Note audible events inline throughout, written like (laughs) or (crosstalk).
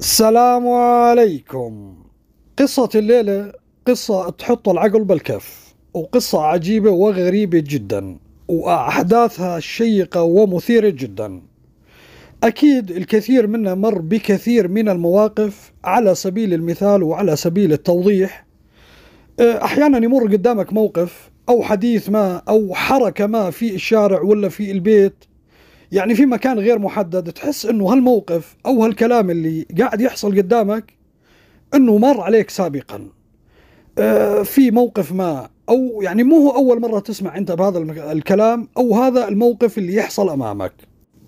السلام عليكم قصة الليلة قصة تحط العقل بالكف وقصة عجيبة وغريبة جدا وأحداثها شيقة ومثيرة جدا أكيد الكثير منا مر بكثير من المواقف على سبيل المثال وعلى سبيل التوضيح أه، أحيانا يمر قدامك موقف أو حديث ما أو حركة ما في الشارع ولا في البيت يعني في مكان غير محدد تحس انه هالموقف او هالكلام اللي قاعد يحصل قدامك انه مر عليك سابقا آه، في موقف ما او يعني مو هو اول مره تسمع انت بهذا الكلام او هذا الموقف اللي يحصل امامك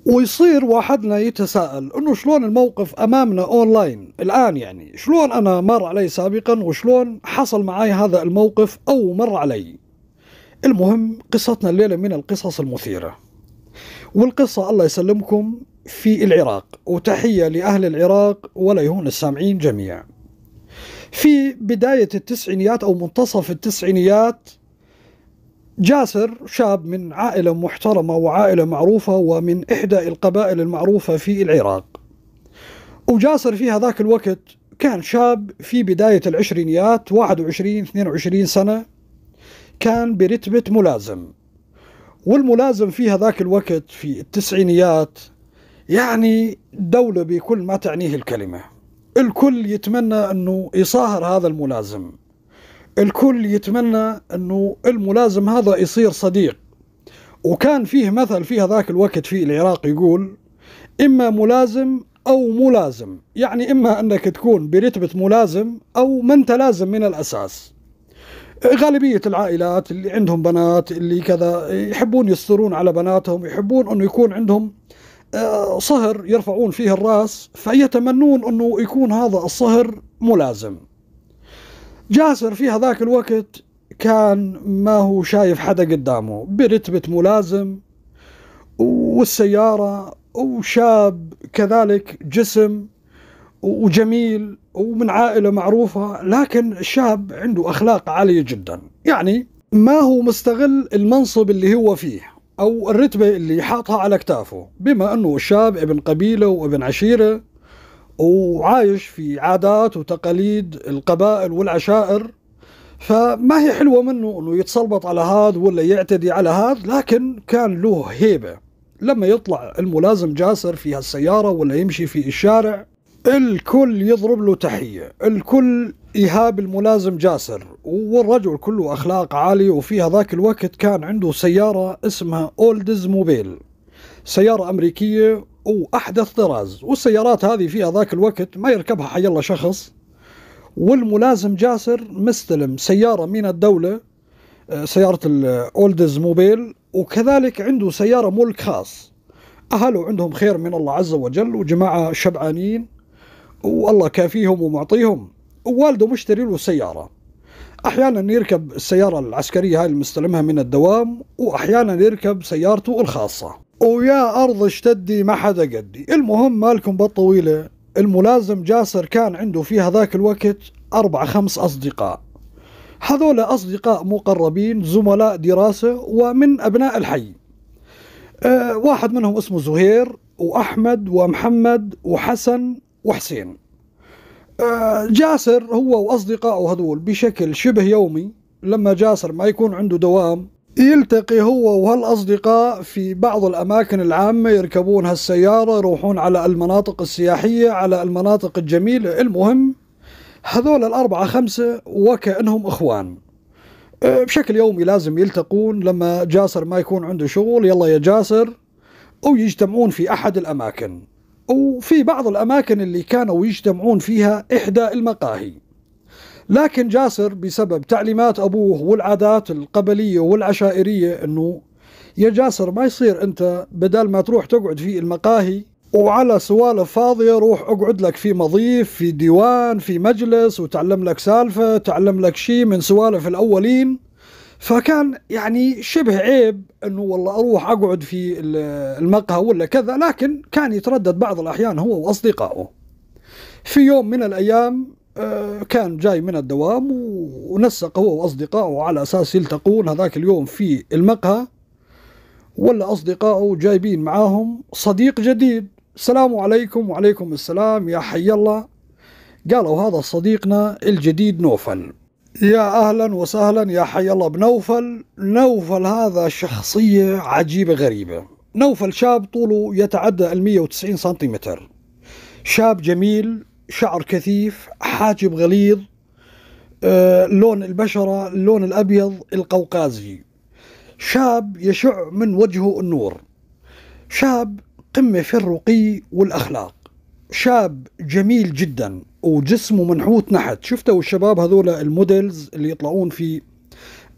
ويصير واحدنا يتساءل انه شلون الموقف امامنا اونلاين الان يعني شلون انا مر علي سابقا وشلون حصل معي هذا الموقف او مر علي المهم قصتنا الليله من القصص المثيره والقصة الله يسلمكم في العراق وتحية لأهل العراق ولا يهون السامعين جميعا في بداية التسعينيات أو منتصف التسعينيات جاسر شاب من عائلة محترمة وعائلة معروفة ومن إحدى القبائل المعروفة في العراق وجاسر في هذاك الوقت كان شاب في بداية العشرينيات 21 22 سنة كان برتبة ملازم والملازم في هذاك الوقت في التسعينيات يعني دولة بكل ما تعنيه الكلمة الكل يتمنى أنه يصاهر هذا الملازم الكل يتمنى أنه الملازم هذا يصير صديق وكان فيه مثل في هذاك الوقت في العراق يقول إما ملازم أو ملازم يعني إما أنك تكون برتبة ملازم أو من تلازم من الأساس غالبية العائلات اللي عندهم بنات اللي كذا يحبون يسترون على بناتهم يحبون أنه يكون عندهم آه، صهر يرفعون فيه الراس فيتمنون أنه يكون هذا الصهر ملازم جاسر في هذاك الوقت كان ما هو شايف حدا قدامه برتبة ملازم والسيارة وشاب كذلك جسم وجميل ومن عائلة معروفة لكن الشاب عنده أخلاق عالية جدا يعني ما هو مستغل المنصب اللي هو فيه أو الرتبة اللي حاطها على أكتافه بما أنه الشاب ابن قبيلة وابن عشيرة وعايش في عادات وتقاليد القبائل والعشائر فما هي حلوة منه أنه يتصلبط على هذا ولا يعتدي على هذا لكن كان له هيبة لما يطلع الملازم جاسر في هالسيارة ولا يمشي في الشارع الكل يضرب له تحية الكل إيهاب الملازم جاسر والرجل كله أخلاق عالية وفي هذاك الوقت كان عنده سيارة اسمها أولدز موبيل سيارة أمريكية وأحدث طراز والسيارات هذه في هذاك الوقت ما يركبها حي الله شخص والملازم جاسر مستلم سيارة من الدولة آه، سيارة الأولدز موبيل وكذلك عنده سيارة ملك خاص أهله عندهم خير من الله عز وجل وجماعة شبعانين والله كافيهم ومعطيهم ووالده مشتري له سيارة أحيانا يركب السيارة العسكرية هاي المستلمها من الدوام وأحيانا يركب سيارته الخاصة ويا أرض اشتدي ما حدا قدي المهم مالكم بالطويلة الملازم جاسر كان عنده في هذاك الوقت أربع خمس أصدقاء هذول أصدقاء مقربين زملاء دراسة ومن أبناء الحي أه واحد منهم اسمه زهير وأحمد ومحمد وحسن وحسين آه، جاسر هو وأصدقائه هذول بشكل شبه يومي لما جاسر ما يكون عنده دوام يلتقي هو وهالأصدقاء في بعض الأماكن العامة يركبون هالسيارة يروحون على المناطق السياحية على المناطق الجميلة المهم هذول الأربعة خمسة وكأنهم إخوان آه، بشكل يومي لازم يلتقون لما جاسر ما يكون عنده شغل يلا يا جاسر أو يجتمعون في أحد الأماكن وفي بعض الأماكن اللي كانوا يجتمعون فيها إحدى المقاهي لكن جاسر بسبب تعليمات أبوه والعادات القبلية والعشائرية أنه يا جاسر ما يصير أنت بدل ما تروح تقعد في المقاهي وعلى سوالف فاضية روح اقعد لك في مضيف في ديوان في مجلس وتعلم لك سالفة تعلم لك شيء من سوالف الأولين فكان يعني شبه عيب انه والله اروح اقعد في المقهى ولا كذا لكن كان يتردد بعض الاحيان هو واصدقائه في يوم من الايام آه، كان جاي من الدوام ونسق هو واصدقائه على اساس يلتقون هذاك اليوم في المقهى ولا اصدقائه جايبين معاهم صديق جديد السلام عليكم وعليكم السلام يا حي الله قالوا هذا صديقنا الجديد نوفل يا أهلا وسهلا يا حي الله بنوفل نوفل هذا شخصية عجيبة غريبة نوفل شاب طوله يتعدى ال 190 سنتيمتر شاب جميل شعر كثيف حاجب غليظ آه، لون البشرة اللون الأبيض القوقازي شاب يشع من وجهه النور شاب قمة في الرقي والأخلاق شاب جميل جدا وجسمه منحوت نحت شفتوا الشباب هذول الموديلز اللي يطلعون في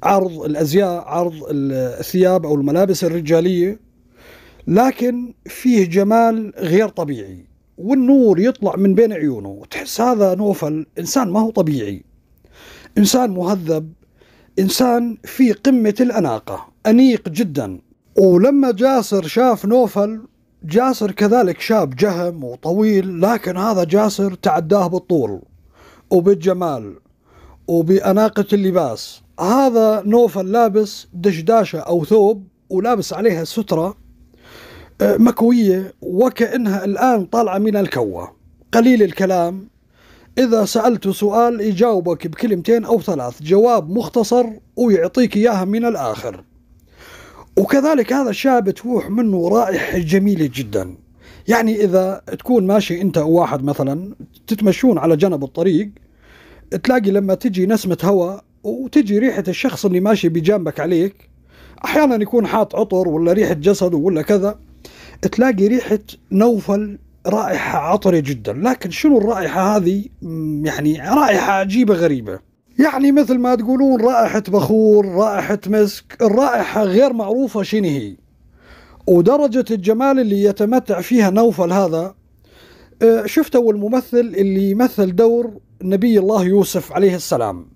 عرض الازياء عرض الثياب او الملابس الرجاليه لكن فيه جمال غير طبيعي والنور يطلع من بين عيونه وتحس هذا نوفل انسان ما هو طبيعي انسان مهذب انسان في قمه الاناقه انيق جدا ولما جاسر شاف نوفل جاسر كذلك شاب جهم وطويل لكن هذا جاسر تعداه بالطول وبالجمال وبأناقة اللباس هذا نوفل لابس دشداشة أو ثوب ولابس عليها سترة آه، مكوية وكأنها الآن طالعة من الكوة قليل الكلام إذا سألته سؤال يجاوبك بكلمتين أو ثلاث جواب مختصر ويعطيك إياها من الآخر وكذلك هذا الشاب تروح منه رائحة جميلة جدا يعني إذا تكون ماشي أنت أو واحد مثلا تتمشون على جنب الطريق تلاقي لما تجي نسمة هواء وتجي ريحة الشخص اللي ماشي بجنبك عليك أحيانا يكون حاط عطر ولا ريحة جسده ولا كذا تلاقي ريحة نوفل رائحة عطرة جدا لكن شنو الرائحة هذه يعني رائحة عجيبة غريبة يعني مثل ما تقولون رائحة بخور رائحة مسك الرائحة غير معروفة شنو هي ودرجة الجمال اللي يتمتع فيها نوفل هذا آه، شفتوا الممثل اللي يمثل دور نبي الله يوسف عليه السلام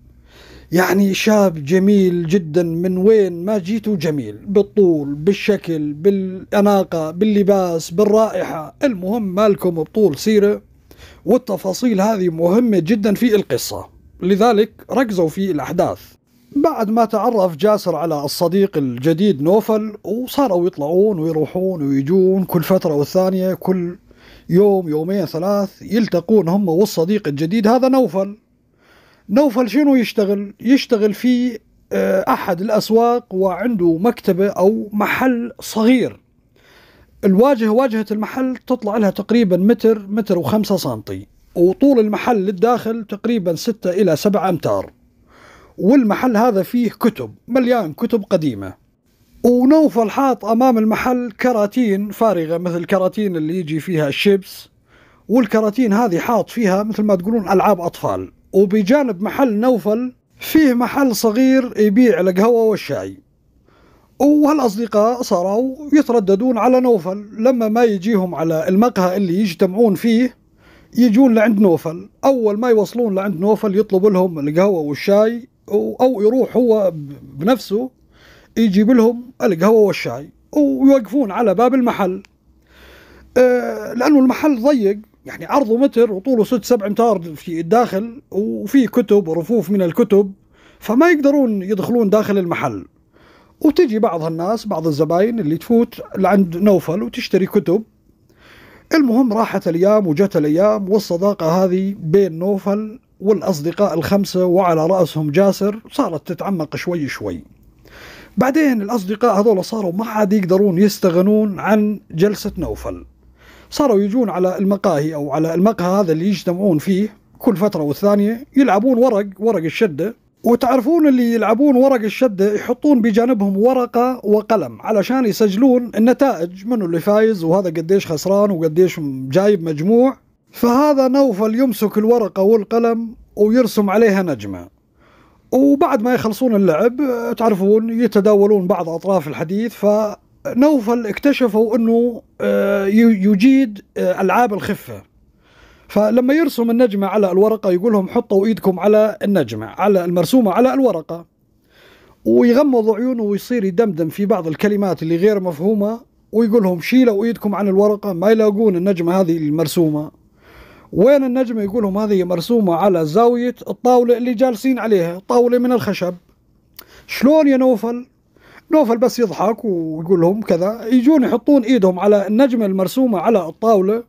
يعني شاب جميل جدا من وين ما جيته جميل بالطول بالشكل بالأناقة باللباس بالرائحة المهم مالكم بطول سيرة والتفاصيل هذه مهمة جدا في القصة لذلك ركزوا في الأحداث بعد ما تعرف جاسر على الصديق الجديد نوفل وصاروا يطلعون ويروحون ويجون كل فترة والثانية كل يوم يومين ثلاث يلتقون هم والصديق الجديد هذا نوفل نوفل شنو يشتغل يشتغل في آه، أحد الأسواق وعنده مكتبة أو محل صغير الواجهة واجهة المحل تطلع لها تقريبا متر متر وخمسة سنتي وطول المحل للداخل تقريبا ستة إلى سبعة أمتار والمحل هذا فيه كتب مليان كتب قديمة ونوفل حاط أمام المحل كراتين فارغة مثل الكراتين اللي يجي فيها الشيبس والكراتين هذه حاط فيها مثل ما تقولون ألعاب أطفال وبجانب محل نوفل فيه محل صغير يبيع القهوة والشاي وهالأصدقاء صاروا يترددون على نوفل لما ما يجيهم على المقهى اللي يجتمعون فيه يجون لعند نوفل اول ما يوصلون لعند نوفل يطلب لهم القهوه والشاي او يروح هو بنفسه يجيب لهم القهوه والشاي ويوقفون على باب المحل آه، لانه المحل ضيق يعني عرضه متر وطوله 6 7 امتار في الداخل وفي كتب ورفوف من الكتب فما يقدرون يدخلون داخل المحل وتجي بعض الناس بعض الزباين اللي تفوت لعند نوفل وتشتري كتب المهم راحت الايام وجت الايام والصداقه هذه بين نوفل والاصدقاء الخمسه وعلى راسهم جاسر صارت تتعمق شوي شوي. بعدين الاصدقاء هذول صاروا ما عاد يقدرون يستغنون عن جلسه نوفل. صاروا يجون على المقاهي او على المقهى هذا اللي يجتمعون فيه كل فتره والثانيه يلعبون ورق ورق الشده وتعرفون اللي يلعبون ورق الشدة يحطون بجانبهم ورقة وقلم علشان يسجلون النتائج منو اللي فايز وهذا قديش خسران وقديش جايب مجموع فهذا نوفل يمسك الورقة والقلم ويرسم عليها نجمة وبعد ما يخلصون اللعب تعرفون يتداولون بعض أطراف الحديث فنوفل اكتشفوا أنه آه، يجيد آه، ألعاب الخفة فلما يرسم النجمة على الورقة يقول لهم حطوا إيدكم على النجمة على المرسومة على الورقة ويغمض عيونه ويصير يدمدم في بعض الكلمات اللي غير مفهومة ويقول لهم شيلوا إيدكم عن الورقة ما يلاقون النجمة هذه المرسومة وين النجمة يقول لهم هذه مرسومة على زاوية الطاولة اللي جالسين عليها طاولة من الخشب شلون يا نوفل نوفل بس يضحك ويقول لهم كذا يجون يحطون ايدهم على النجمة المرسومة على الطاولة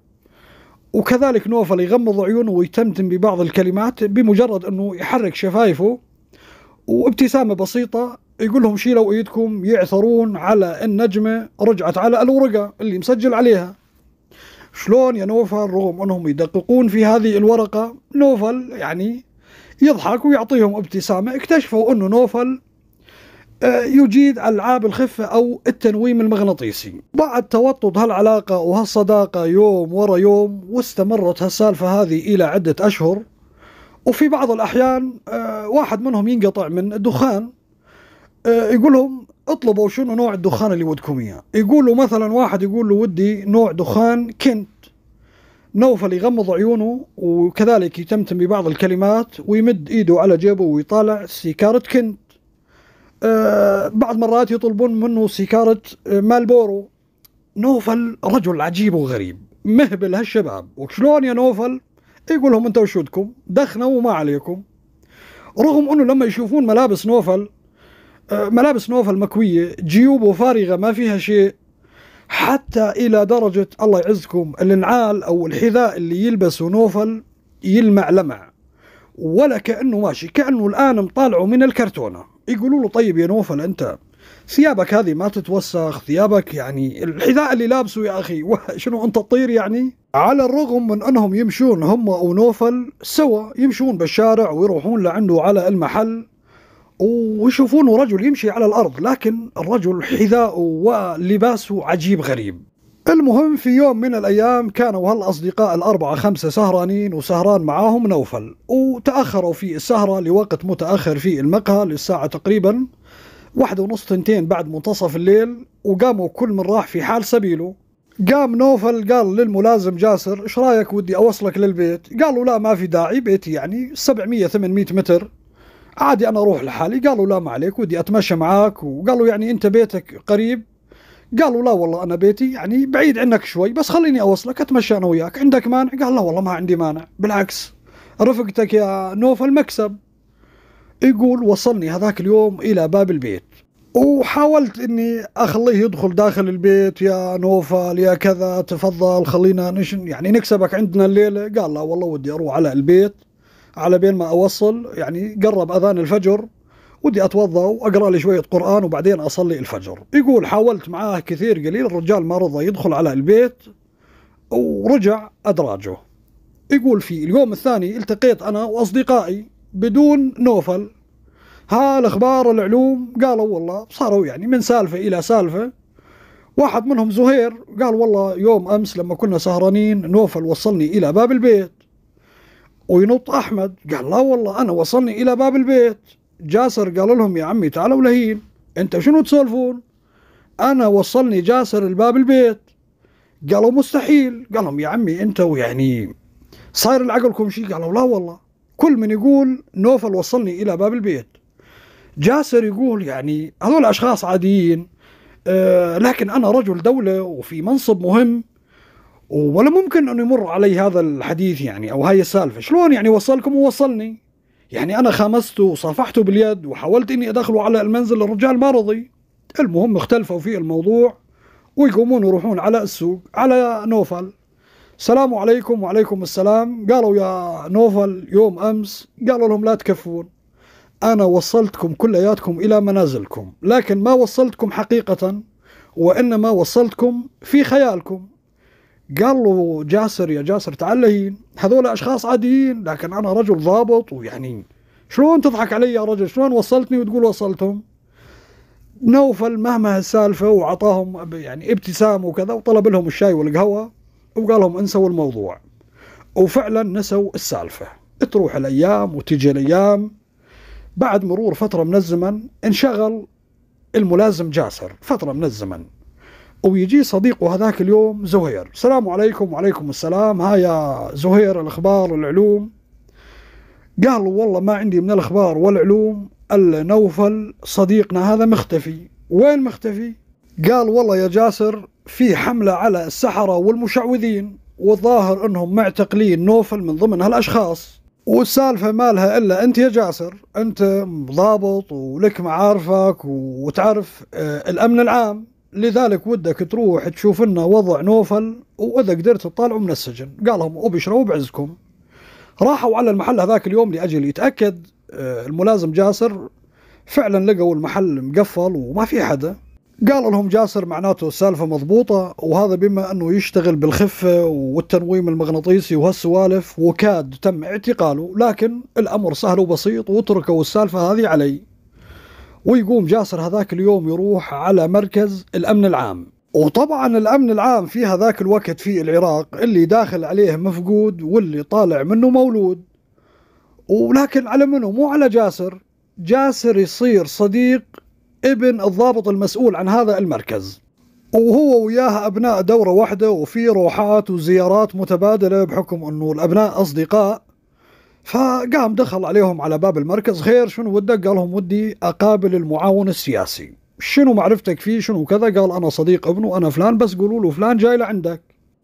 وكذلك نوفل يغمض عيونه ويتمتم ببعض الكلمات بمجرد أنه يحرك شفايفه وابتسامة بسيطة يقول لهم شيلوا ايدكم يعثرون على النجمة رجعت على الورقة اللي مسجل عليها شلون يا نوفل رغم انهم يدققون في هذه الورقة نوفل يعني يضحك ويعطيهم ابتسامة اكتشفوا انه نوفل يجيد العاب الخفه او التنويم المغناطيسي بعد توطد هالعلاقه وهالصداقه يوم ورا يوم واستمرت هالسالفه هذه الى عده اشهر وفي بعض الاحيان آه، واحد منهم ينقطع من الدخان آه، يقول لهم اطلبوا شنو نوع الدخان اللي ودكم اياه يقولوا مثلا واحد يقول له ودي نوع دخان كنت نوفل يغمض عيونه وكذلك يتمتم ببعض الكلمات ويمد ايده على جيبه ويطالع سيكارة كنت آه، بعض مرات يطلبون منه سيكارة آه، مالبورو نوفل رجل عجيب وغريب مهبل هالشباب وشلون يا نوفل يقول لهم انتوا شودكم دخنوا وما عليكم رغم انه لما يشوفون ملابس نوفل آه، ملابس نوفل مكوية جيوبه فارغة ما فيها شيء حتى إلى درجة الله يعزكم النعال أو الحذاء اللي يلبسه نوفل يلمع لمع ولا كأنه ماشي كأنه الآن مطالعه من الكرتونة يقولوا له طيب يا نوفل انت ثيابك هذه ما تتوسخ ثيابك يعني الحذاء اللي لابسه يا اخي (laughs) شنو انت تطير يعني على الرغم من انهم يمشون هم ونوفل سوا يمشون بالشارع ويروحون لعنده على المحل ويشوفونه رجل يمشي على الارض لكن الرجل حذاءه ولباسه عجيب غريب المهم في يوم من الأيام كانوا هالأصدقاء الأربعة خمسة سهرانين وسهران معاهم نوفل وتأخروا في السهرة لوقت متأخر في المقهى للساعة تقريبا واحدة ونص تنتين بعد منتصف الليل وقاموا كل من راح في حال سبيله قام نوفل قال للملازم جاسر ايش رايك ودي اوصلك للبيت قالوا لا ما في داعي بيتي يعني 700 800 متر عادي انا اروح لحالي قالوا لا ما عليك ودي اتمشى معاك وقالوا يعني انت بيتك قريب قالوا لا والله انا بيتي يعني بعيد عنك شوي بس خليني اوصلك اتمشى انا وياك عندك مانع قال لا والله ما عندي مانع بالعكس رفقتك يا نوف المكسب يقول وصلني هذاك اليوم الى باب البيت وحاولت اني اخليه يدخل داخل البيت يا نوفل يا كذا تفضل خلينا نشن يعني نكسبك عندنا الليله قال لا والله ودي اروح على البيت على بين ما اوصل يعني قرب اذان الفجر ودي اتوضا واقرا لي شويه قران وبعدين اصلي الفجر يقول حاولت معاه كثير قليل الرجال ما رضى يدخل على البيت ورجع ادراجه يقول في اليوم الثاني التقيت انا واصدقائي بدون نوفل ها الاخبار العلوم قالوا والله صاروا يعني من سالفه الى سالفه واحد منهم زهير قال والله يوم امس لما كنا سهرانين نوفل وصلني الى باب البيت وينط احمد قال لا والله انا وصلني الى باب البيت جاسر قال لهم يا عمي تعالوا لهين انت شنو تسولفون انا وصلني جاسر الباب البيت قالوا مستحيل قال لهم يا عمي انتوا يعني صاير لعقلكم شيء قالوا لا والله كل من يقول نوفل وصلني الى باب البيت جاسر يقول يعني هذول اشخاص عاديين أه لكن انا رجل دوله وفي منصب مهم ولا ممكن انه يمر علي هذا الحديث يعني او هاي السالفه شلون يعني وصلكم ووصلني يعني أنا خامسته وصافحته باليد وحاولت إني أدخله على المنزل الرجال ما رضي المهم اختلفوا في الموضوع ويقومون يروحون على السوق على نوفل السلام عليكم وعليكم السلام قالوا يا نوفل يوم أمس قالوا لهم لا تكفون أنا وصلتكم كلياتكم إلى منازلكم لكن ما وصلتكم حقيقة وإنما وصلتكم في خيالكم قال له جاسر يا جاسر تعال لهين هذول اشخاص عاديين لكن انا رجل ضابط ويعني شلون تضحك علي يا رجل شلون وصلتني وتقول وصلتهم نوفل مهما السالفة وعطاهم يعني ابتسام وكذا وطلب لهم الشاي والقهوة وقال لهم انسوا الموضوع وفعلا نسوا السالفة تروح الأيام وتجي الأيام بعد مرور فترة من الزمن انشغل الملازم جاسر فترة من الزمن ويجي صديقه هذاك اليوم زهير السلام عليكم وعليكم السلام ها يا زهير الأخبار والعلوم قال له والله ما عندي من الأخبار والعلوم ألا نوفل صديقنا هذا مختفي وين مختفي؟ قال والله يا جاسر في حملة على السحرة والمشعوذين والظاهر أنهم معتقلين نوفل من ضمن هالأشخاص والسالفة ما لها إلا أنت يا جاسر أنت ضابط ولك معارفك وتعرف آه، الأمن العام لذلك ودك تروح تشوف لنا وضع نوفل واذا قدرت تطالعوا من السجن قالهم ابشروا بعزكم راحوا على المحل هذاك اليوم لاجل يتاكد آه، الملازم جاسر فعلا لقوا المحل مقفل وما في حدا قال لهم جاسر معناته السالفه مضبوطه وهذا بما انه يشتغل بالخفه والتنويم المغناطيسي وهالسوالف وكاد تم اعتقاله لكن الامر سهل وبسيط واتركوا السالفه هذه علي ويقوم جاسر هذاك اليوم يروح على مركز الأمن العام وطبعا الأمن العام في هذاك الوقت في العراق اللي داخل عليه مفقود واللي طالع منه مولود ولكن على منه مو على جاسر جاسر يصير صديق ابن الضابط المسؤول عن هذا المركز وهو وياها أبناء دورة واحدة وفي روحات وزيارات متبادلة بحكم أنه الأبناء أصدقاء فقام دخل عليهم على باب المركز خير شنو ودك قال لهم ودي أقابل المعاون السياسي شنو معرفتك فيه شنو كذا قال أنا صديق ابنه أنا فلان بس قولوا له فلان جاي لعندك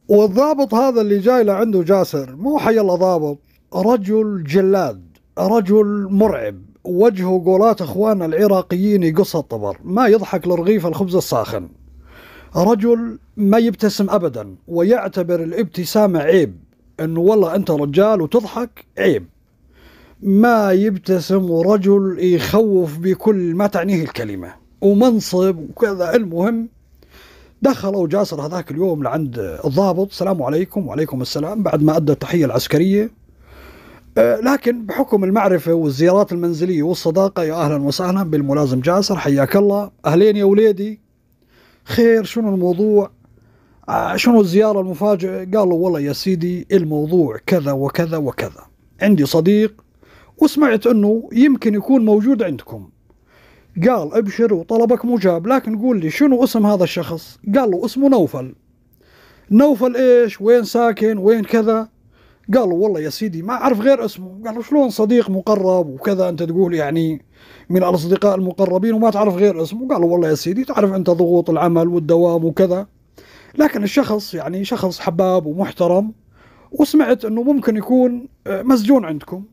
والضابط هذا اللي جاي لعنده جاسر مو حي الله ضابط رجل جلاد رجل مرعب وجهه قولات اخواننا العراقيين يقص الطبر ما يضحك لرغيف الخبز الساخن رجل ما يبتسم ابدا ويعتبر الابتسامه عيب انه والله انت رجال وتضحك عيب ما يبتسم ورجل يخوف بكل ما تعنيه الكلمة ومنصب وكذا المهم دخلوا جاسر هذاك اليوم لعند الضابط السلام عليكم وعليكم السلام بعد ما أدى التحية العسكرية آه، لكن بحكم المعرفة والزيارات المنزلية والصداقة يا أهلا وسهلا بالملازم جاسر حياك الله أهلين يا وليدي خير شنو الموضوع آه، شنو الزيارة المفاجئة قالوا والله يا سيدي الموضوع كذا وكذا وكذا عندي صديق وسمعت انه يمكن يكون موجود عندكم قال ابشر وطلبك مجاب لكن قول لي شنو اسم هذا الشخص قال له اسمه نوفل نوفل ايش وين ساكن وين كذا قالوا والله يا سيدي ما اعرف غير اسمه قال له شلون صديق مقرب وكذا انت تقول يعني من الاصدقاء المقربين وما تعرف غير اسمه قالوا والله يا سيدي تعرف انت ضغوط العمل والدوام وكذا لكن الشخص يعني شخص حباب ومحترم وسمعت انه ممكن يكون مسجون عندكم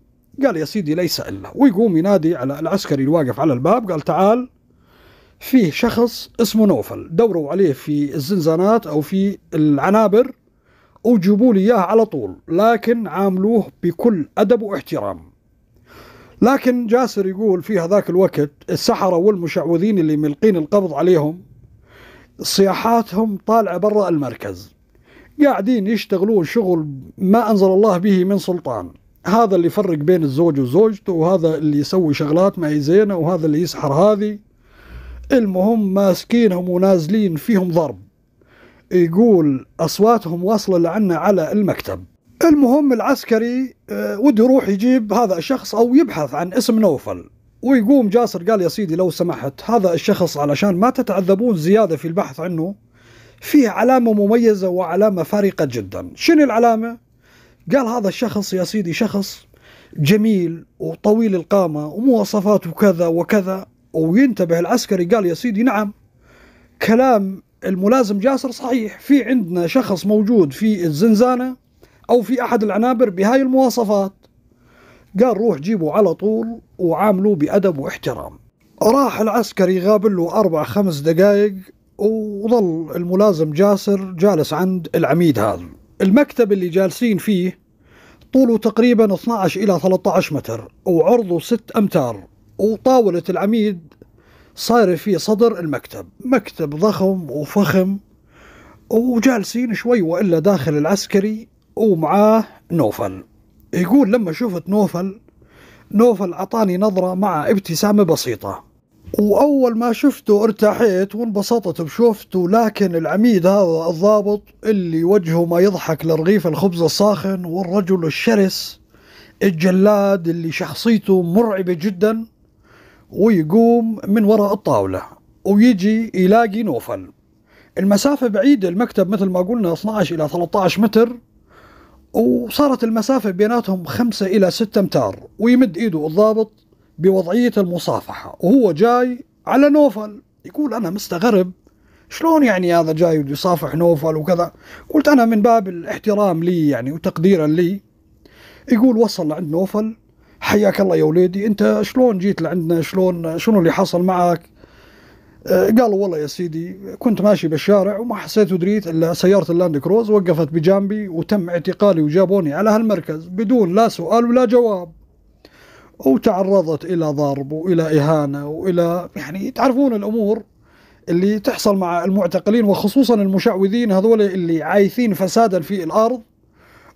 قال يا سيدي ليس إلا ويقوم ينادي على العسكري الواقف على الباب قال تعال فيه شخص اسمه نوفل دوروا عليه في الزنزانات أو في العنابر وجيبوا لي إياه على طول لكن عاملوه بكل أدب واحترام لكن جاسر يقول في هذاك الوقت السحرة والمشعوذين اللي ملقين القبض عليهم صياحاتهم طالعة برا المركز قاعدين يشتغلون شغل ما أنزل الله به من سلطان هذا اللي يفرق بين الزوج وزوجته وهذا اللي يسوي شغلات ما هي زينه وهذا اللي يسحر هذه المهم ماسكينهم ونازلين فيهم ضرب يقول اصواتهم واصله لعنا على المكتب المهم العسكري آه، وده يروح يجيب هذا الشخص او يبحث عن اسم نوفل ويقوم جاسر قال يا سيدي لو سمحت هذا الشخص علشان ما تتعذبون زياده في البحث عنه فيه علامه مميزه وعلامه فارقه جدا شنو العلامه قال هذا الشخص يا سيدي شخص جميل وطويل القامة ومواصفاته كذا وكذا وينتبه العسكري قال يا سيدي نعم كلام الملازم جاسر صحيح في عندنا شخص موجود في الزنزانة أو في أحد العنابر بهاي المواصفات قال روح جيبه على طول وعاملوه بأدب واحترام راح العسكري غابل له أربع خمس دقايق وظل الملازم جاسر جالس عند العميد هذا المكتب اللي جالسين فيه طوله تقريبا 12 إلى 13 متر وعرضه 6 أمتار وطاولة العميد صار في صدر المكتب مكتب ضخم وفخم وجالسين شوي وإلا داخل العسكري ومعاه نوفل يقول لما شفت نوفل نوفل أعطاني نظرة مع ابتسامة بسيطة واول ما شفته ارتحيت وانبسطت بشوفته لكن العميد هذا الضابط اللي وجهه ما يضحك لرغيف الخبز الساخن والرجل الشرس الجلاد اللي شخصيته مرعبة جدا ويقوم من وراء الطاولة ويجي يلاقي نوفل المسافة بعيدة المكتب مثل ما قلنا 12 إلى 13 متر وصارت المسافة بيناتهم 5 إلى 6 أمتار ويمد إيده الضابط بوضعية المصافحة وهو جاي على نوفل يقول أنا مستغرب شلون يعني هذا جاي بده يصافح نوفل وكذا قلت أنا من باب الاحترام لي يعني وتقديرا لي يقول وصل لعند نوفل حياك الله يا وليدي انت شلون جيت لعندنا شلون شنو اللي حصل معك آه، قالوا والله يا سيدي كنت ماشي بالشارع وما حسيت ودريت الا سياره اللاند كروز وقفت بجانبي وتم اعتقالي وجابوني على هالمركز بدون لا سؤال ولا جواب وتعرضت الى ضرب والى اهانه والى يعني تعرفون الامور اللي تحصل مع المعتقلين وخصوصا المشعوذين هذول اللي عايثين فسادا في الارض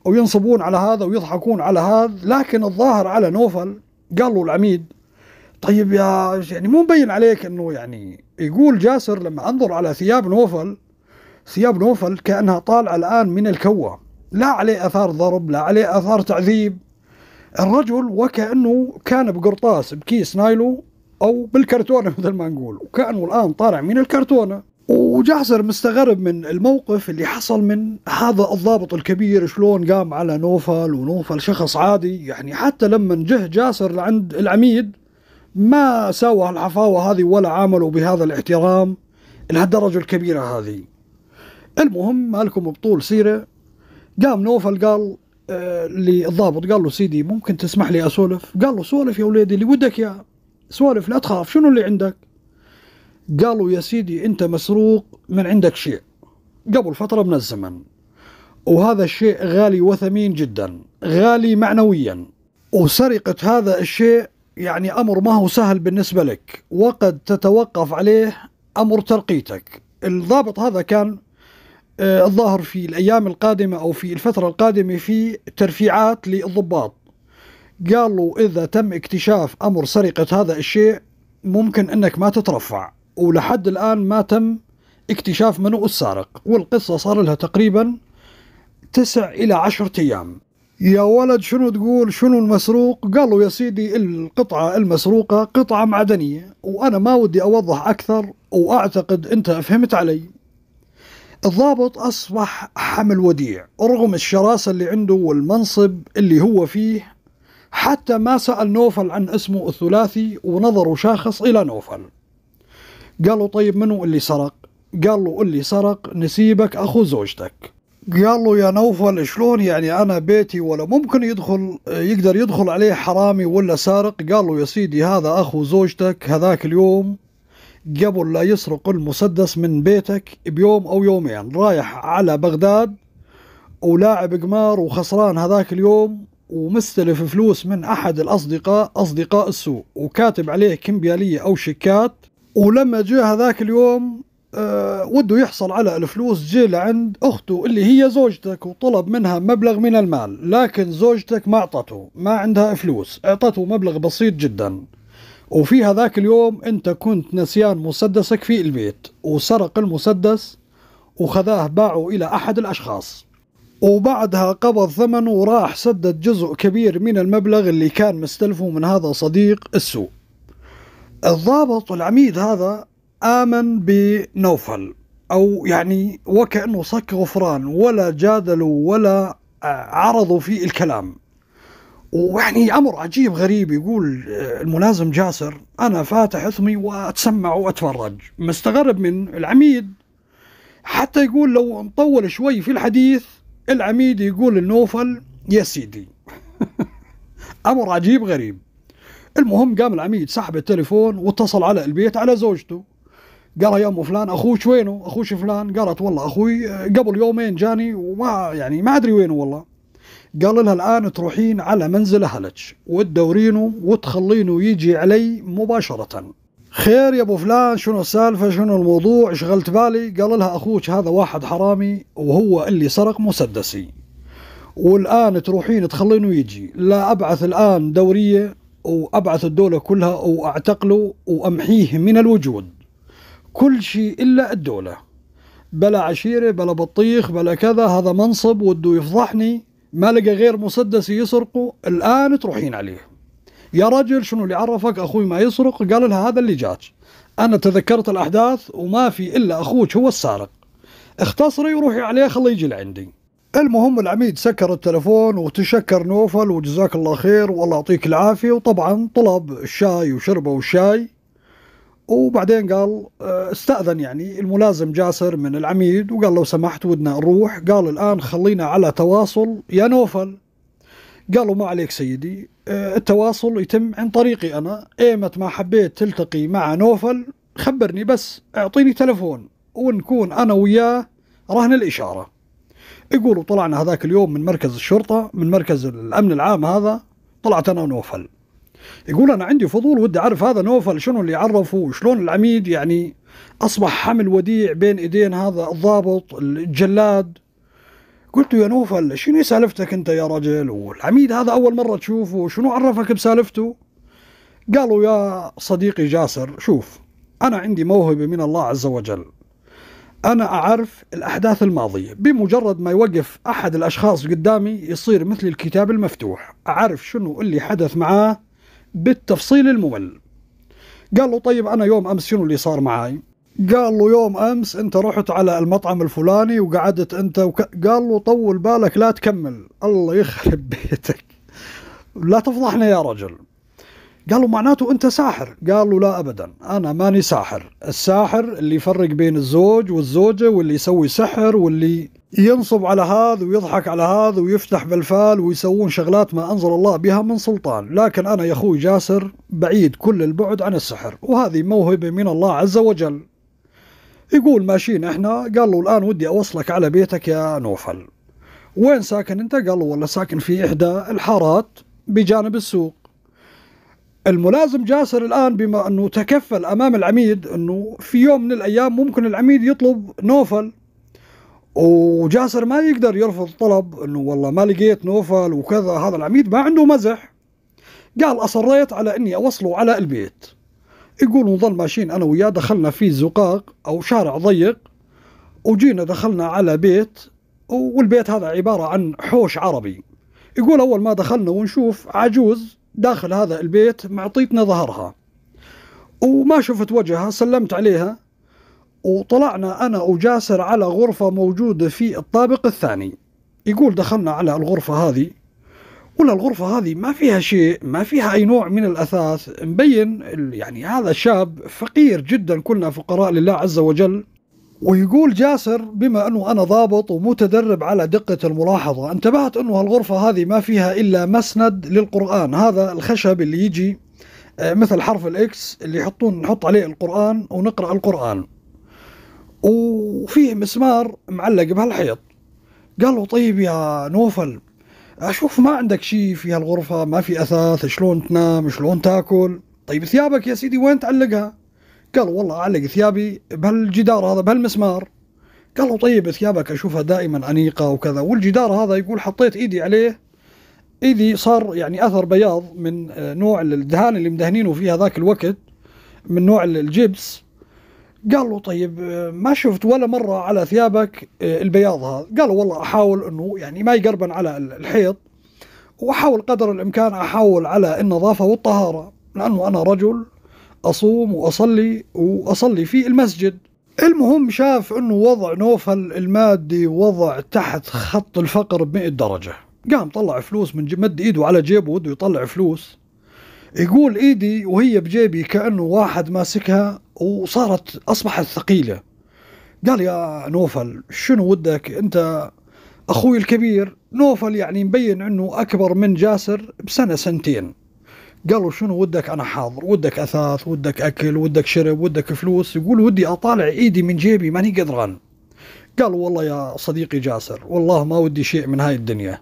وينصبون على هذا ويضحكون على هذا لكن الظاهر على نوفل قالوا العميد طيب يا يعني مو مبين عليك انه يعني يقول جاسر لما انظر على ثياب نوفل ثياب نوفل كانها طالعه الان من الكوه لا عليه اثار ضرب لا عليه اثار تعذيب الرجل وكأنه كان بقرطاس بكيس نايلو أو بالكرتونة (laughs) مثل ما نقول وكأنه الآن طالع من الكرتونة وجاسر مستغرب من الموقف اللي حصل من هذا الضابط الكبير شلون قام على نوفل ونوفل شخص عادي يعني حتى لما جه جاسر لعند العميد ما ساوى العفاوة هذه ولا عاملوا بهذا الاحترام لهالدرجة الكبيرة هذه المهم مالكم بطول سيرة قام نوفل قال للضابط قال له سيدي ممكن تسمح لي اسولف قال له سولف يا وليدي اللي ودك يا سولف لا تخاف شنو اللي عندك قال له يا سيدي انت مسروق من عندك شيء قبل فتره من الزمن وهذا الشيء غالي وثمين جدا غالي معنويا وسرقه هذا الشيء يعني امر ما هو سهل بالنسبه لك وقد تتوقف عليه امر ترقيتك الضابط هذا كان آه، الظاهر في الأيام القادمة أو في الفترة القادمة في ترفيعات للضباط قالوا إذا تم اكتشاف أمر سرقة هذا الشيء ممكن أنك ما تترفع ولحد الآن ما تم اكتشاف منو السارق والقصة صار لها تقريبا تسع إلى عشرة أيام يا ولد شنو تقول شنو المسروق قالوا يا سيدي القطعة المسروقة قطعة معدنية وأنا ما ودي أوضح أكثر وأعتقد أنت فهمت علي الضابط أصبح حمل وديع رغم الشراسة اللي عنده والمنصب اللي هو فيه حتى ما سأل نوفل عن اسمه الثلاثي ونظره شاخص إلى نوفل قالوا طيب منو اللي سرق قال له اللي سرق نسيبك أخو زوجتك قال له يا نوفل شلون يعني انا بيتي ولا ممكن يدخل يقدر يدخل عليه حرامي ولا سارق قال له يا سيدي هذا اخو زوجتك هذاك اليوم قبل لا يسرق المسدس من بيتك بيوم أو يومين رايح على بغداد ولاعب قمار وخسران هذاك اليوم ومستلف فلوس من أحد الأصدقاء أصدقاء السوء وكاتب عليه كمبيالية أو شيكات ولما جاء هذاك اليوم أه وده يحصل على الفلوس جه لعند أخته اللي هي زوجتك وطلب منها مبلغ من المال لكن زوجتك ما أعطته ما عندها فلوس أعطته مبلغ بسيط جداً وفي هذاك اليوم انت كنت نسيان مسدسك في البيت وسرق المسدس وخذاه باعه الى احد الاشخاص وبعدها قبض ثمنه وراح سدد جزء كبير من المبلغ اللي كان مستلفه من هذا صديق السوء الضابط العميد هذا آمن بنوفل أو يعني وكأنه صك غفران ولا جادلوا ولا عرضوا في الكلام ويعني امر عجيب غريب يقول آه، الملازم جاسر انا فاتح اثمي واتسمع واتفرج مستغرب من العميد حتى يقول لو نطول شوي في الحديث العميد يقول لنوفل يا سيدي (laughs) امر عجيب غريب المهم قام العميد سحب التليفون واتصل على البيت على زوجته قال يا ام فلان اخوك وينه اخوك فلان قالت والله اخوي آه، قبل يومين جاني وما يعني ما ادري وينه والله قال لها الآن تروحين على منزل أهلك وتدورينه وتخلينه يجي علي مباشرة خير يا ابو فلان شنو السالفه شنو الموضوع شغلت بالي قال لها اخوك هذا واحد حرامي وهو اللي سرق مسدسي والان تروحين تخلينه يجي لا ابعث الان دوريه وابعث الدوله كلها واعتقله وامحيه من الوجود كل شيء الا الدوله بلا عشيره بلا بطيخ بلا كذا هذا منصب وده يفضحني ما لقى غير مسدس يسرقه الآن تروحين عليه يا رجل شنو اللي عرفك أخوي ما يسرق قال لها هذا اللي جاك أنا تذكرت الأحداث وما في إلا أخوك هو السارق اختصري وروحي عليه خليه يجي لعندي المهم العميد سكر التلفون وتشكر نوفل وجزاك الله خير والله يعطيك العافية وطبعا طلب الشاي وشربه والشاي وبعدين قال آه، استأذن يعني الملازم جاسر من العميد وقال لو سمحت ودنا نروح قال الآن خلينا على تواصل يا نوفل قالوا ما عليك سيدي آه، التواصل يتم عن طريقي أنا إيمت ما حبيت تلتقي مع نوفل خبرني بس اعطيني تلفون ونكون أنا وياه رهن الإشارة يقولوا طلعنا هذاك اليوم من مركز الشرطة من مركز الأمن العام هذا طلعت أنا ونوفل يقول انا عندي فضول ودي اعرف هذا نوفل شنو اللي عرفه وشلون العميد يعني اصبح حمل وديع بين ايدين هذا الضابط الجلاد قلت له يا نوفل شنو سالفتك انت يا رجل والعميد هذا اول مره تشوفه شنو عرفك بسالفته قالوا يا صديقي جاسر شوف انا عندي موهبه من الله عز وجل أنا أعرف الأحداث الماضية بمجرد ما يوقف أحد الأشخاص قدامي يصير مثل الكتاب المفتوح أعرف شنو اللي حدث معاه بالتفصيل الممل قال له طيب أنا يوم أمس شنو اللي صار معاي قال له يوم أمس أنت رحت على المطعم الفلاني وقعدت أنت وك... قال له طول بالك لا تكمل الله يخرب (laughs) بيتك لا تفضحنا يا رجل قال له معناته انت ساحر قال له لا ابدا انا ماني ساحر الساحر اللي يفرق بين الزوج والزوجه واللي يسوي سحر واللي ينصب على هذا ويضحك على هذا ويفتح بالفال ويسوون شغلات ما أنزل الله بها من سلطان لكن أنا يا أخوي جاسر بعيد كل البعد عن السحر وهذه موهبة من الله عز وجل يقول ماشيين احنا قال له الآن ودي أوصلك على بيتك يا نوفل وين ساكن انت قال له والله ساكن في إحدى الحارات بجانب السوق الملازم جاسر الآن بما أنه تكفل أمام العميد أنه في يوم من الأيام ممكن العميد يطلب نوفل وجاسر ما يقدر يرفض طلب انه والله ما لقيت نوفل وكذا هذا العميد ما عنده مزح قال اصريت على اني اوصله على البيت يقول نظل ماشيين انا وياه دخلنا في زقاق او شارع ضيق وجينا دخلنا على بيت والبيت هذا عباره عن حوش عربي يقول اول ما دخلنا ونشوف عجوز داخل هذا البيت معطيتنا ظهرها وما شفت وجهها سلمت عليها وطلعنا أنا وجاسر على غرفة موجودة في الطابق الثاني يقول دخلنا على الغرفة هذه ولا الغرفة هذه ما فيها شيء ما فيها أي نوع من الأثاث مبين يعني هذا الشاب فقير جدا كلنا فقراء لله عز وجل ويقول جاسر بما أنه أنا ضابط ومتدرب على دقة الملاحظة انتبهت أنه الغرفة هذه ما فيها إلا مسند للقرآن هذا الخشب اللي يجي آه، مثل حرف الإكس اللي يحطون نحط عليه القرآن ونقرأ القرآن وفيه مسمار معلق بهالحيط قال له طيب يا نوفل اشوف ما عندك شيء في هالغرفه ما في اثاث شلون تنام شلون تاكل طيب ثيابك يا سيدي وين تعلقها قال والله اعلق ثيابي بهالجدار هذا بهالمسمار قال له طيب ثيابك اشوفها دائما انيقه وكذا والجدار هذا يقول حطيت ايدي عليه ايدي صار يعني اثر بياض من آه، نوع الدهان اللي مدهنينه فيه هذاك الوقت من نوع الجبس قال له طيب آه، ما شفت ولا مرة على ثيابك آه، البياض هذا قال له والله أحاول أنه يعني ما يقربن على الحيط وأحاول قدر الإمكان أحاول على النظافة والطهارة لأنه أنا رجل أصوم وأصلي وأصلي في المسجد المهم شاف أنه وضع نوفل المادي وضع تحت خط الفقر ب 100 درجة قام طلع فلوس من مد ايده على جيبه وده يطلع فلوس يقول ايدي وهي بجيبي كانه واحد ماسكها وصارت أصبحت ثقيلة قال يا نوفل شنو ودك أنت أخوي الكبير نوفل يعني مبين أنه أكبر من جاسر بسنة سنتين قالوا شنو ودك أنا حاضر ودك أثاث ودك أكل ودك شرب ودك فلوس يقول ودي أطالع إيدي من جيبي ماني قدران قال والله يا صديقي جاسر والله ما ودي شيء من هاي الدنيا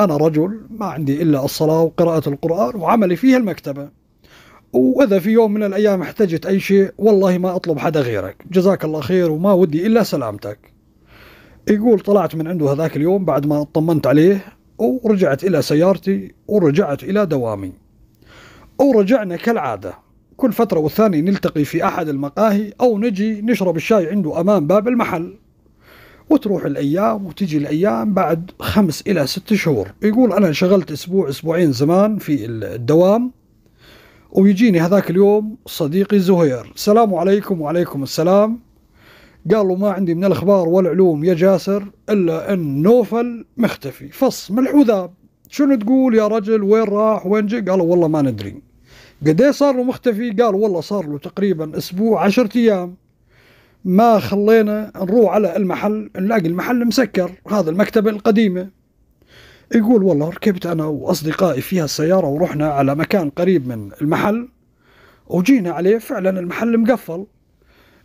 أنا رجل ما عندي إلا الصلاة وقراءة القرآن وعملي فيها المكتبة واذا في يوم من الايام احتجت اي شيء والله ما اطلب حدا غيرك جزاك الله خير وما ودي الا سلامتك يقول طلعت من عنده هذاك اليوم بعد ما اطمنت عليه ورجعت الى سيارتي ورجعت الى دوامي ورجعنا كالعاده كل فتره والثانيه نلتقي في احد المقاهي او نجي نشرب الشاي عنده امام باب المحل وتروح الايام وتجي الايام بعد خمس الى ست شهور يقول انا انشغلت اسبوع اسبوعين زمان في الدوام ويجيني هذاك اليوم صديقي زهير السلام عليكم وعليكم السلام قالوا ما عندي من الاخبار والعلوم يا جاسر الا ان نوفل مختفي فص من الحذاب شنو تقول يا رجل وين راح وين جي قالوا والله ما ندري قد ايه صار له مختفي قال والله صار له تقريبا اسبوع عشرة ايام ما خلينا نروح على المحل نلاقي المحل مسكر هذا المكتبة القديمة يقول والله ركبت أنا وأصدقائي فيها السيارة ورحنا على مكان قريب من المحل وجينا عليه فعلا المحل مقفل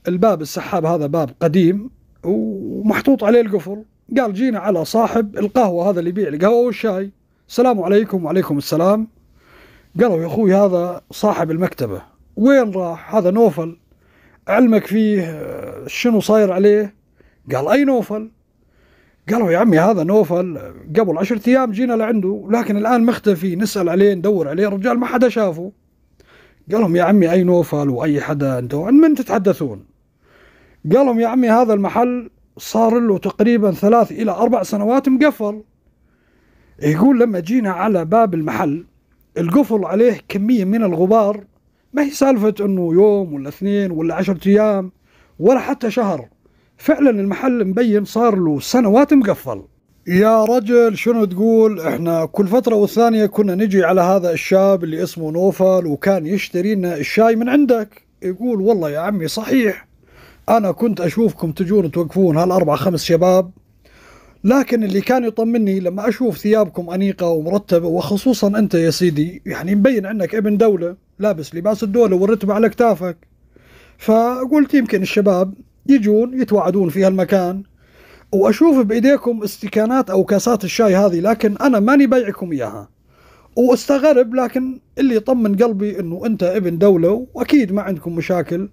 الباب السحاب هذا باب قديم ومحطوط عليه القفل قال جينا على صاحب القهوة هذا اللي يبيع القهوة والشاي السلام عليكم وعليكم السلام قالوا يا أخوي هذا صاحب المكتبة وين راح هذا نوفل علمك فيه شنو صاير عليه قال أي نوفل قالوا يا عمي هذا نوفل قبل عشرة أيام جينا لعنده لكن الآن مختفي نسأل عليه ندور عليه الرجال ما حدا شافه قال لهم يا عمي أي نوفل وأي حدا أنتوا عن من تتحدثون قال لهم يا عمي هذا المحل صار له تقريبا ثلاث إلى أربع سنوات مقفل يقول لما جينا على باب المحل القفل عليه كمية من الغبار ما هي سالفة أنه يوم ولا اثنين ولا عشرة أيام ولا حتى شهر فعلا المحل مبين صار له سنوات مقفل يا رجل شنو تقول احنا كل فترة والثانية كنا نجي على هذا الشاب اللي اسمه نوفل وكان يشتري لنا الشاي من عندك يقول والله يا عمي صحيح انا كنت اشوفكم تجون توقفون هالاربع خمس شباب لكن اللي كان يطمني لما اشوف ثيابكم انيقه ومرتبه وخصوصا انت يا سيدي يعني مبين انك ابن دوله لابس لباس الدوله ورتبة على كتافك فقلت يمكن الشباب يجون يتواعدون في هالمكان واشوف بايديكم استكانات او كاسات الشاي هذه لكن انا ماني بايعكم اياها واستغرب لكن اللي يطمن قلبي انه انت ابن دوله واكيد ما عندكم مشاكل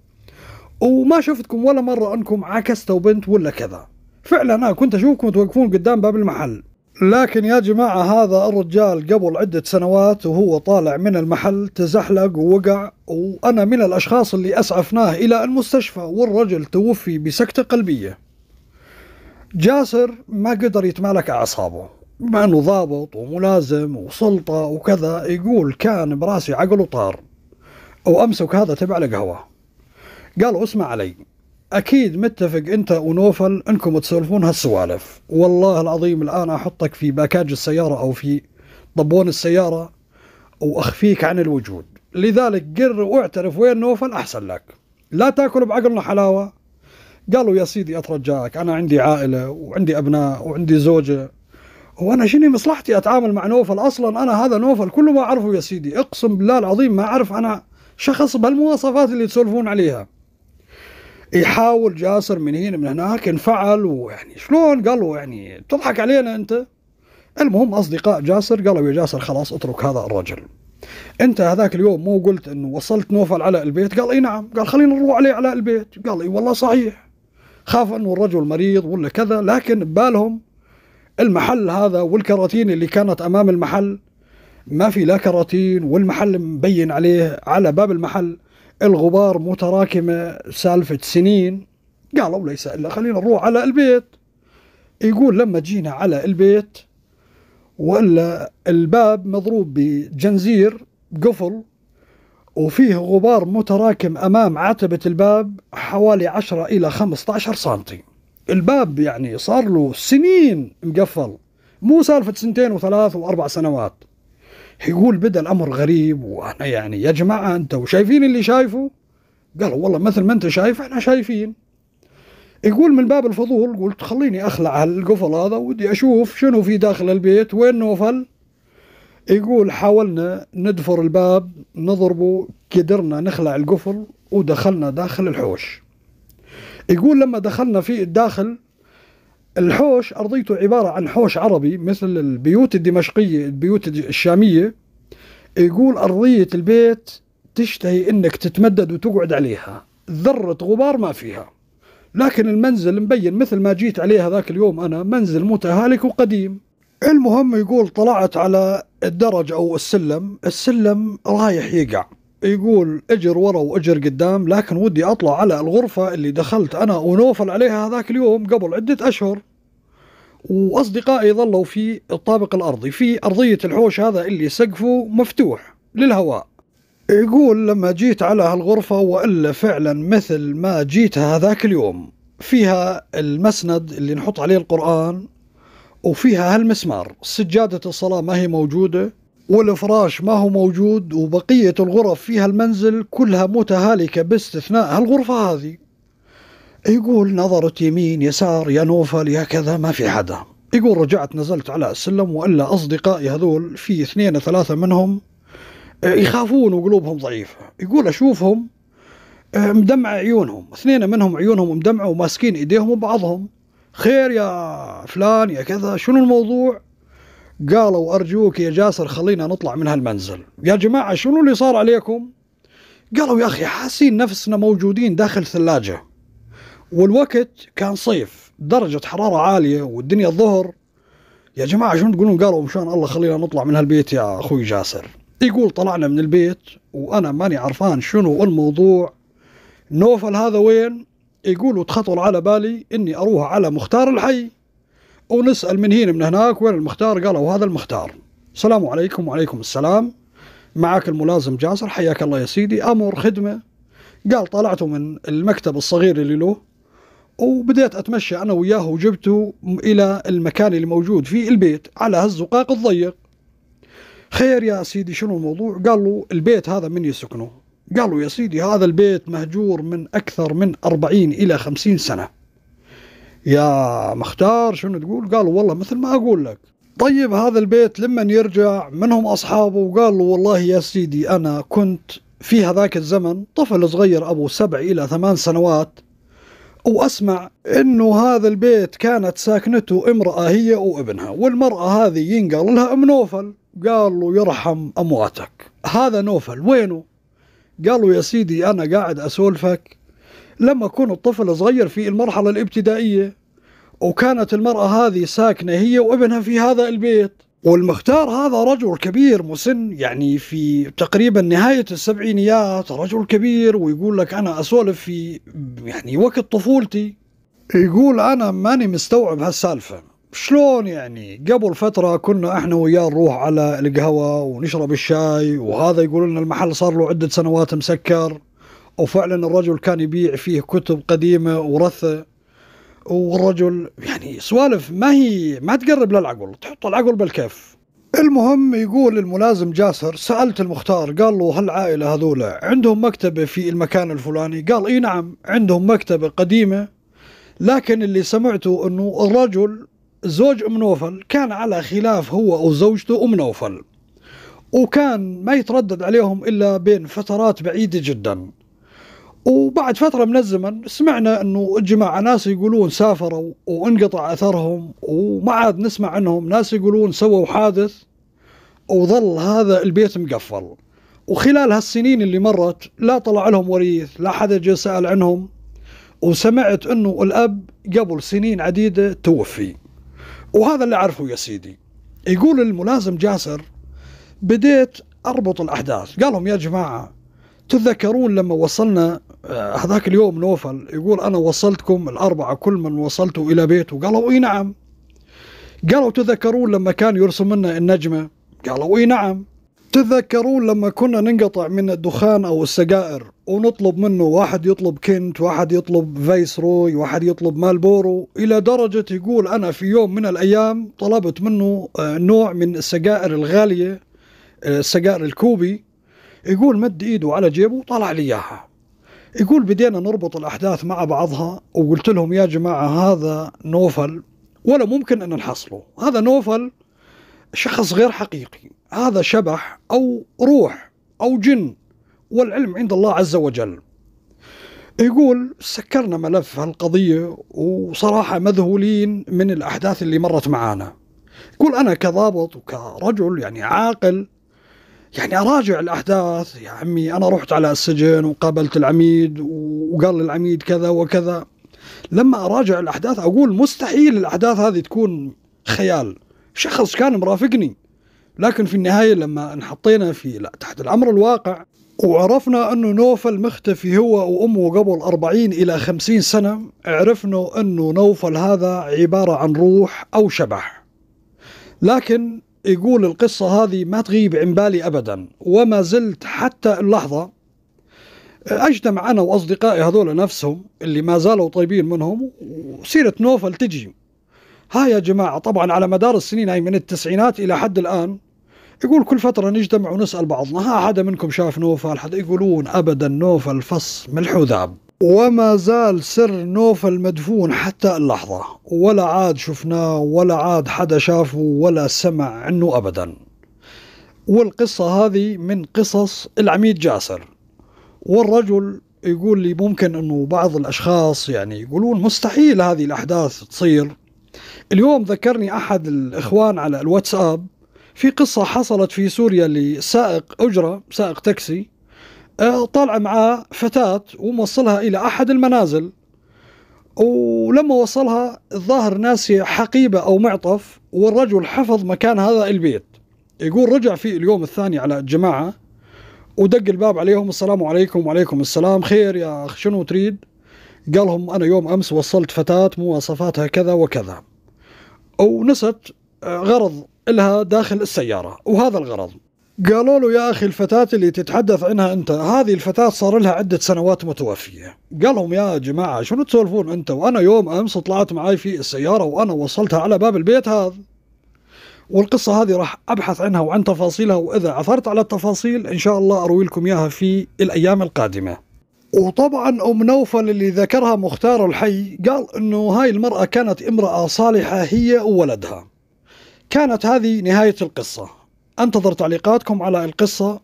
وما شفتكم ولا مره انكم عاكستوا بنت ولا كذا فعلا انا كنت اشوفكم توقفون قدام باب المحل لكن يا جماعة هذا الرجال قبل عدة سنوات وهو طالع من المحل تزحلق ووقع وأنا من الأشخاص اللي أسعفناه إلى المستشفى والرجل توفي بسكتة قلبية جاسر ما قدر يتمالك أعصابه مع أنه ضابط وملازم وسلطة وكذا يقول كان براسي عقل وطار وأمسك هذا تبع القهوة قالوا اسمع علي اكيد متفق انت ونوفل انكم تسولفون هالسوالف والله العظيم الان احطك في باكاج السياره او في طبون السياره واخفيك عن الوجود لذلك قر واعترف وين نوفل احسن لك لا تاكل بعقلنا حلاوه قالوا يا سيدي اترجاك انا عندي عائله وعندي ابناء وعندي زوجه وانا شنو مصلحتي اتعامل مع نوفل اصلا انا هذا نوفل كل ما اعرفه يا سيدي اقسم بالله العظيم ما اعرف انا شخص بهالمواصفات اللي تسولفون عليها يحاول جاسر من هنا من هناك انفعل ويعني شلون قالوا يعني تضحك علينا انت المهم اصدقاء جاسر قالوا يا جاسر خلاص اترك هذا الرجل انت هذاك اليوم مو قلت انه وصلت نوفل على البيت قال اي نعم قال خلينا نروح عليه على البيت قال اي والله صحيح خاف انه الرجل مريض ولا كذا لكن ببالهم المحل هذا والكراتين اللي كانت امام المحل ما في لا كراتين والمحل مبين عليه على باب المحل الغبار متراكمة سالفة سنين قالوا ليس إلا خلينا نروح على البيت يقول لما جينا على البيت ولا الباب مضروب بجنزير قفل وفيه غبار متراكم أمام عتبة الباب حوالي 10 إلى 15 سنتي الباب يعني صار له سنين مقفل مو سالفة سنتين وثلاث وأربع سنوات يقول بدا الامر غريب وانا يعني يا جماعه انتم شايفين اللي شايفه؟ قالوا والله مثل ما انت شايف احنا شايفين يقول من باب الفضول قلت خليني اخلع هالقفل هذا ودي اشوف شنو في داخل البيت وين نوفل يقول حاولنا ندفر الباب نضربه قدرنا نخلع القفل ودخلنا داخل الحوش يقول لما دخلنا في الداخل الحوش أرضيته عبارة عن حوش عربي مثل البيوت الدمشقية البيوت الشامية يقول أرضية البيت تشتهي إنك تتمدد وتقعد عليها ذرة غبار ما فيها لكن المنزل مبين مثل ما جيت عليه هذاك اليوم أنا منزل متهالك وقديم المهم يقول طلعت على الدرج أو السلم السلم رايح يقع يقول اجر ورا واجر قدام لكن ودي اطلع على الغرفه اللي دخلت انا ونوفل عليها هذاك اليوم قبل عده اشهر واصدقائي ظلوا في الطابق الارضي في ارضيه الحوش هذا اللي سقفه مفتوح للهواء يقول لما جيت على هالغرفه والا فعلا مثل ما جيت هذاك اليوم فيها المسند اللي نحط عليه القران وفيها هالمسمار سجاده الصلاه ما هي موجوده والفراش ما هو موجود وبقيه الغرف فيها المنزل كلها متهالكه باستثناء هالغرفه هذه يقول نظرت يمين يسار يا نوفل يا كذا ما في حدا يقول رجعت نزلت على السلم والا اصدقائي هذول في اثنين ثلاثه منهم آه، يخافون وقلوبهم ضعيفه يقول اشوفهم آه، مدمع عيونهم اثنين منهم عيونهم مدمعه وماسكين ايديهم وبعضهم خير يا فلان يا كذا شنو الموضوع قالوا ارجوك يا جاسر خلينا نطلع من هالمنزل يا جماعه شنو اللي صار عليكم قالوا يا اخي حاسين نفسنا موجودين داخل ثلاجه والوقت كان صيف درجة حرارة عالية والدنيا الظهر يا جماعة شو تقولون قالوا مشان الله خلينا نطلع من هالبيت يا أخوي جاسر يقول طلعنا من البيت وأنا ماني عرفان شنو الموضوع نوفل هذا وين يقول وتخطر على بالي إني أروح على مختار الحي ونسأل من هنا من هناك وين المختار قالوا هذا المختار السلام عليكم وعليكم السلام معك الملازم جاسر حياك الله يا سيدي أمر خدمة قال طلعت من المكتب الصغير اللي له وبدأت أتمشى أنا وياه وجبته إلى المكان اللي موجود في البيت على هالزقاق الضيق خير يا سيدي شنو الموضوع قال له البيت هذا من يسكنه قالوا يا سيدي هذا البيت مهجور من أكثر من أربعين إلى خمسين سنة يا مختار شنو تقول قالوا والله مثل ما أقول لك طيب هذا البيت لما يرجع منهم أصحابه وقالوا والله يا سيدي أنا كنت في هذاك الزمن طفل صغير أبو سبع إلى ثمان سنوات واسمع انه هذا البيت كانت ساكنته امراه هي وابنها والمراه هذه ينقال لها ام نوفل قال له يرحم امواتك هذا نوفل وينه قالوا يا سيدي انا قاعد اسولفك لما كنت طفل صغير في المرحله الابتدائيه وكانت المراه هذه ساكنه هي وابنها في هذا البيت والمختار هذا رجل كبير مسن يعني في تقريبا نهاية السبعينيات رجل كبير ويقول لك أنا أسولف في يعني وقت طفولتي يقول أنا ماني مستوعب هالسالفة شلون يعني قبل فترة كنا احنا وياه نروح على القهوة ونشرب الشاي وهذا يقول لنا المحل صار له عدة سنوات مسكر وفعلا الرجل كان يبيع فيه كتب قديمة ورثة والرجل يعني سوالف ما هي ما تقرب للعقل تحط العقل بالكيف المهم يقول الملازم جاسر سألت المختار قال له هل عائلة هذولا عندهم مكتبة في المكان الفلاني قال إي نعم عندهم مكتبة قديمة لكن اللي سمعته أنه الرجل زوج أم نوفل كان على خلاف هو وزوجته أم نوفل وكان ما يتردد عليهم إلا بين فترات بعيدة جدا وبعد فتره من الزمن سمعنا انه جماعه ناس يقولون سافروا وانقطع اثرهم وما عاد نسمع عنهم ناس يقولون سووا حادث وظل هذا البيت مقفل وخلال هالسنين اللي مرت لا طلع لهم وريث لا حدا جاء سأل عنهم وسمعت انه الاب قبل سنين عديده توفي وهذا اللي اعرفه يا سيدي يقول الملازم جاسر بديت اربط الاحداث قال لهم يا جماعه تتذكرون لما وصلنا آه، هذاك اليوم نوفل يقول أنا وصلتكم الأربعة كل من وصلته إلى بيته قالوا إي نعم قالوا تذكرون لما كان يرسم لنا النجمة قالوا إي نعم تذكرون لما كنا ننقطع من الدخان أو السجائر ونطلب منه واحد يطلب كنت واحد يطلب فيس روي واحد يطلب مالبورو إلى درجة يقول أنا في يوم من الأيام طلبت منه آه، نوع من السجائر الغالية آه، السجائر الكوبي يقول مد إيده على جيبه وطلع لي إياها يقول بدينا نربط الأحداث مع بعضها وقلت لهم يا جماعة هذا نوفل ولا ممكن أن نحصله هذا نوفل شخص غير حقيقي هذا شبح أو روح أو جن والعلم عند الله عز وجل يقول سكرنا ملف هالقضية وصراحة مذهولين من الأحداث اللي مرت معانا يقول أنا كضابط وكرجل يعني عاقل يعني اراجع الاحداث يا عمي انا رحت على السجن وقابلت العميد وقال للعميد كذا وكذا لما اراجع الاحداث اقول مستحيل الاحداث هذه تكون خيال شخص كان مرافقني لكن في النهايه لما انحطينا في لا تحت الامر الواقع وعرفنا انه نوفل مختفي هو وامه قبل 40 الى 50 سنه عرفنا انه نوفل هذا عباره عن روح او شبح لكن يقول القصة هذه ما تغيب عن بالي أبدا وما زلت حتى اللحظة أجتمع أنا وأصدقائي هذول نفسهم اللي ما زالوا طيبين منهم وسيرة نوفل تجي ها يا جماعة طبعا على مدار السنين هاي من التسعينات إلى حد الآن يقول كل فترة نجتمع ونسأل بعضنا ها حدا منكم شاف نوفل حدا يقولون أبدا نوفل فص من الحذاب وما زال سر نوفل مدفون حتى اللحظة ولا عاد شفناه ولا عاد حدا شافه ولا سمع عنه أبدا والقصة هذه من قصص العميد جاسر والرجل يقول لي ممكن أنه بعض الأشخاص يعني يقولون مستحيل هذه الأحداث تصير اليوم ذكرني أحد الإخوان على الواتساب في قصة حصلت في سوريا لسائق أجرة سائق تاكسي آه، طالعة معاه فتاة وموصلها إلى أحد المنازل ولما وصلها الظاهر ناسي حقيبة أو معطف والرجل حفظ مكان هذا البيت يقول رجع في اليوم الثاني على الجماعة ودق الباب عليهم السلام عليكم وعليكم السلام خير يا أخ شنو تريد قالهم أنا يوم أمس وصلت فتاة مواصفاتها كذا وكذا ونست آه، غرض لها داخل السيارة وهذا الغرض قالوا له يا أخي الفتاة اللي تتحدث عنها أنت هذه الفتاة صار لها عدة سنوات متوفية قال لهم يا جماعة شنو تسولفون أنت وأنا يوم أمس طلعت معي في السيارة وأنا وصلتها على باب البيت هذا والقصة هذه راح أبحث عنها وعن تفاصيلها وإذا عثرت على التفاصيل إن شاء الله أروي لكم إياها في الأيام القادمة وطبعا ام نوفل اللي ذكرها مختار الحي قال انه هاي المراه كانت امراه صالحه هي وولدها كانت هذه نهايه القصه أنتظر تعليقاتكم على القصة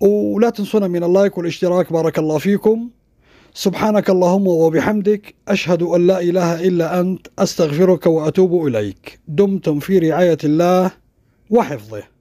ولا تنسونا من اللايك والاشتراك بارك الله فيكم سبحانك اللهم وبحمدك أشهد أن لا إله إلا أنت أستغفرك وأتوب إليك دمتم في رعاية الله وحفظه